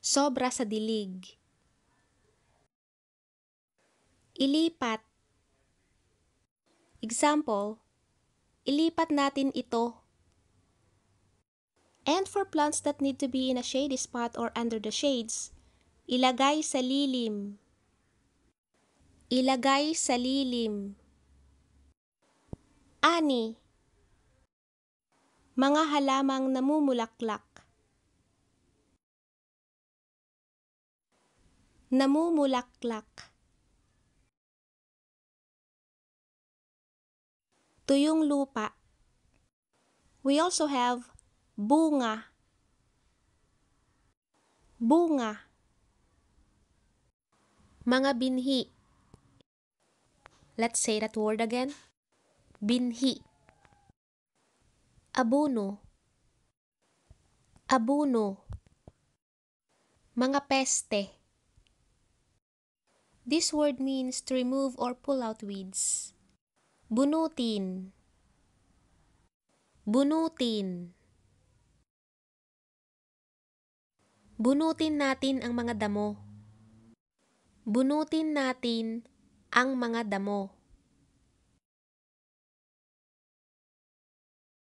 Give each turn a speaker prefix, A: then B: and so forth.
A: Sobra sa dilig.
B: Ilipat. Example, ilipat natin ito. And for plants that need to be in a shady spot or under the shades, ilagay sa lilim. Ilagay sa lilim. Ani. Mga halamang namumulaklak.
A: namumulaklak. Tuyong lupa. We also have bunga.
B: Bunga. Mga binhi. Let's say that word again. Binhi. Abuno. Abuno. Mga peste This word means to remove
A: or pull out weeds. Bunutin. Bunutin. Bunutin natin ang mga damo. Bunutin natin ang mga damo.